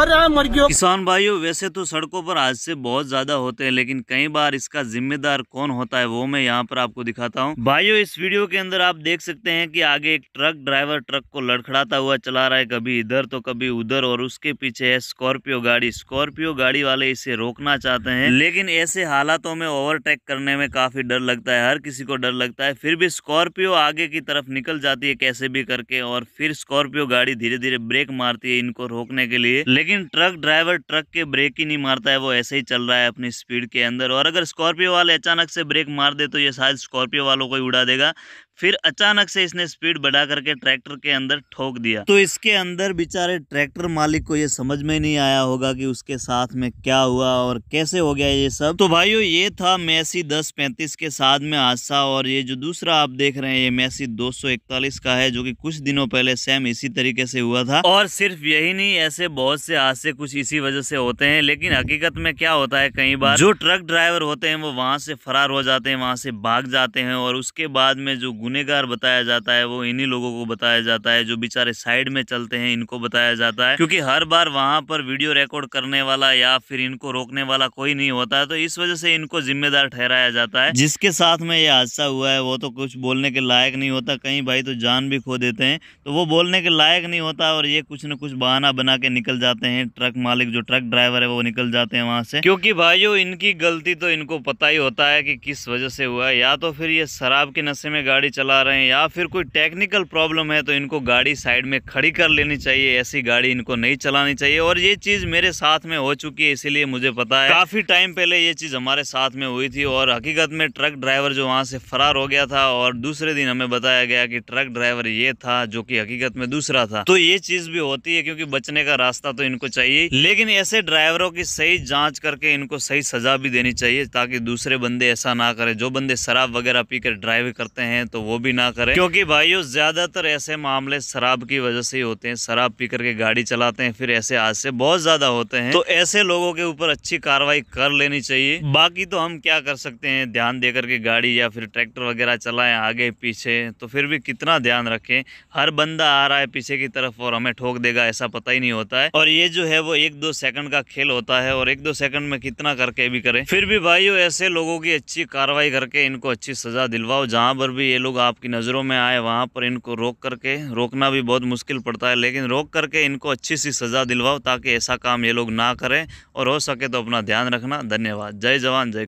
किसान भाइयों वैसे तो सड़कों पर हादसे बहुत ज्यादा होते हैं लेकिन कई बार इसका जिम्मेदार कौन होता है वो मैं यहाँ पर आपको दिखाता हूँ भाइयों इस वीडियो के अंदर आप देख सकते हैं कि आगे एक ट्रक ड्राइवर ट्रक को लड़खड़ाता हुआ चला रहा है कभी इधर तो कभी उधर और उसके पीछे है स्कॉर्पियो गाड़ी स्कॉर्पियो गाड़ी वाले इसे रोकना चाहते है लेकिन ऐसे हालातों में ओवरटेक करने में काफी डर लगता है हर किसी को डर लगता है फिर भी स्कॉर्पियो आगे की तरफ निकल जाती है कैसे भी करके और फिर स्कॉर्पियो गाड़ी धीरे धीरे ब्रेक मारती है इनको रोकने के लिए लेकिन लेकिन ट्रक ड्राइवर ट्रक के ब्रेक ही नहीं मारता है वो ऐसे ही चल रहा है अपनी स्पीड के अंदर और अगर स्कॉर्पियो वाले अचानक से ब्रेक मार दे तो ये शायद स्कॉर्पियो वालों को ही उड़ा देगा फिर अचानक से इसने स्पीड बढ़ा करके ट्रैक्टर के अंदर ठोक दिया तो इसके अंदर बेचारे ट्रैक्टर मालिक को ये समझ में नहीं आया होगा कि उसके साथ में क्या हुआ और कैसे हो गया ये सब तो भाइयों ये था मैसी दस पैंतीस के साथ में हादसा और ये जो दूसरा आप देख रहे हैं ये मैसी दो का है जो की कुछ दिनों पहले सेम इसी तरीके से हुआ था और सिर्फ यही नहीं ऐसे बहुत से हादसे कुछ इसी वजह से होते हैं लेकिन हकीकत में क्या होता है कई बार जो ट्रक ड्राइवर होते हैं वो वहां से फरार हो जाते हैं वहां से भाग जाते हैं और उसके बाद में जो गुनेगार बताया जाता है वो इन्हीं लोगों को बताया जाता है जो बेचारे साइड में चलते हैं इनको बताया जाता है क्योंकि हर बार वहाँ पर वीडियो रिकॉर्ड करने वाला या फिर इनको रोकने वाला कोई नहीं होता है तो इस वजह से इनको जिम्मेदार ठहराया जाता है जिसके साथ में ये हादसा हुआ है वो तो कुछ बोलने के लायक नहीं होता कहीं भाई तो जान भी खो देते हैं तो वो बोलने के लायक नहीं होता और ये कुछ न कुछ बहाना बना के निकल जाते हैं ट्रक मालिक जो ट्रक ड्राइवर है वो निकल जाते हैं वहाँ से क्योंकि भाईयों इनकी गलती तो इनको पता ही होता है कि किस वजह से हुआ है या तो फिर ये शराब के नशे में गाड़ी चला रहे हैं या फिर कोई टेक्निकल प्रॉब्लम है तो इनको गाड़ी साइड में खड़ी कर लेनी चाहिए ऐसी गाड़ी इनको नहीं चलानी चाहिए और ये चीज़ मेरे साथ में हो चुकी है इसीलिए मुझे पता है काफ़ी टाइम पहले ये चीज़ हमारे साथ में हुई थी और हकीकत में ट्रक ड्राइवर जो वहाँ से फ़रार हो गया था और दूसरे दिन हमें बताया गया कि ट्रक ड्राइवर ये था जो कि हकीकत में दूसरा था तो ये चीज़ भी होती है क्योंकि बचने का रास्ता तो इनको चाहिए लेकिन ऐसे ड्राइवरों की सही जाँच करके इनको सही सज़ा भी देनी चाहिए ताकि दूसरे बंदे ऐसा ना करें जो बंदे शराब वगैरह पीकर ड्राइव करते हैं तो वो भी ना करें क्योंकि भाइयों ज़्यादातर ऐसे मामले शराब की वजह से ही होते हैं शराब पी करके गाड़ी चलाते हैं फिर ऐसे हादसे बहुत ज़्यादा होते हैं तो ऐसे लोगों के ऊपर अच्छी कार्रवाई कर लेनी चाहिए बाकी तो हम क्या कर सकते हैं ध्यान दे करके गाड़ी या फिर ट्रैक्टर वगैरह चलाए आगे पीछे तो फिर भी कितना ध्यान रखें हर बंदा आ रहा है पीछे की तरफ और हमें ठोक देगा ऐसा पता ही नहीं होता है और ये जो है वो एक दो सेकंड का खेल होता है और एक दो सेकंड में कितना करके भी करें फिर भी भाइयों ऐसे लोगों की अच्छी कार्रवाई करके इनको अच्छी सजा दिलवाओ जहाँ पर भी ये लोग आपकी नज़रों में आए वहाँ पर इनको रोक करके रोकना भी बहुत मुश्किल पड़ता है लेकिन रोक करके इनको अच्छी सी सज़ा दिलवाओ ताकि ऐसा काम ये लोग ना करें और हो सके तो अपना ध्यान रखना धन्यवाद जय जवान जय